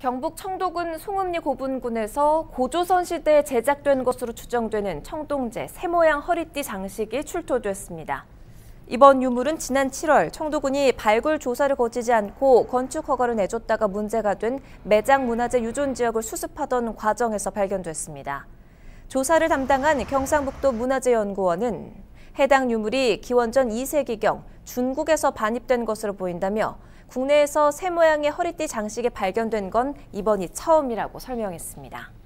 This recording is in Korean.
경북 청도군 송읍리 고분군에서 고조선 시대에 제작된 것으로 추정되는 청동제 새모양 허리띠 장식이 출토됐습니다. 이번 유물은 지난 7월 청도군이 발굴 조사를 거치지 않고 건축 허가를 내줬다가 문제가 된 매장 문화재 유존 지역을 수습하던 과정에서 발견됐습니다. 조사를 담당한 경상북도 문화재연구원은 해당 유물이 기원전 2세기경 중국에서 반입된 것으로 보인다며 국내에서 새 모양의 허리띠 장식이 발견된 건 이번이 처음이라고 설명했습니다.